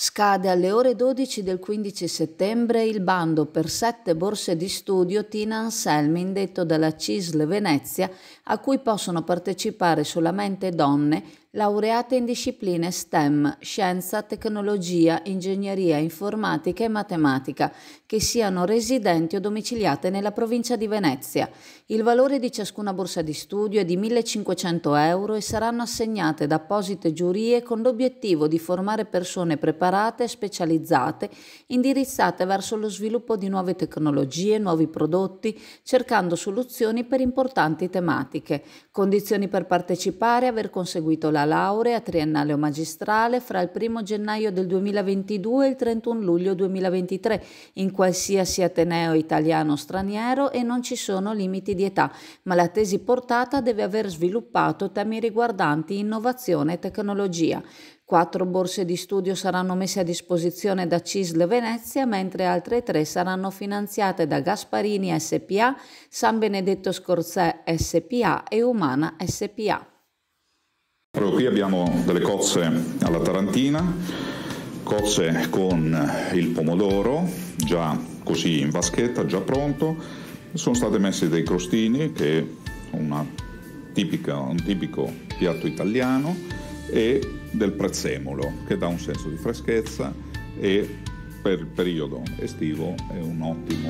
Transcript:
Scade alle ore 12 del 15 settembre il bando per sette borse di studio Tina Anselmi indetto dalla CISL Venezia a cui possono partecipare solamente donne laureata in discipline STEM, scienza, tecnologia, ingegneria, informatica e matematica, che siano residenti o domiciliate nella provincia di Venezia. Il valore di ciascuna borsa di studio è di 1500 euro e saranno assegnate da apposite giurie con l'obiettivo di formare persone preparate e specializzate, indirizzate verso lo sviluppo di nuove tecnologie, nuovi prodotti, cercando soluzioni per importanti tematiche. Condizioni per partecipare, aver conseguito la la laurea triennale o magistrale fra il 1 gennaio del 2022 e il 31 luglio 2023 in qualsiasi ateneo italiano o straniero e non ci sono limiti di età, ma la tesi portata deve aver sviluppato temi riguardanti innovazione e tecnologia. Quattro borse di studio saranno messe a disposizione da CISL Venezia, mentre altre tre saranno finanziate da Gasparini SPA, San Benedetto Scorzè SPA e Umana SPA. Allora, qui abbiamo delle cozze alla tarantina, cozze con il pomodoro già così in vaschetta, già pronto, sono state messe dei crostini che una tipica, un tipico piatto italiano e del prezzemolo che dà un senso di freschezza e per il periodo estivo è un ottimo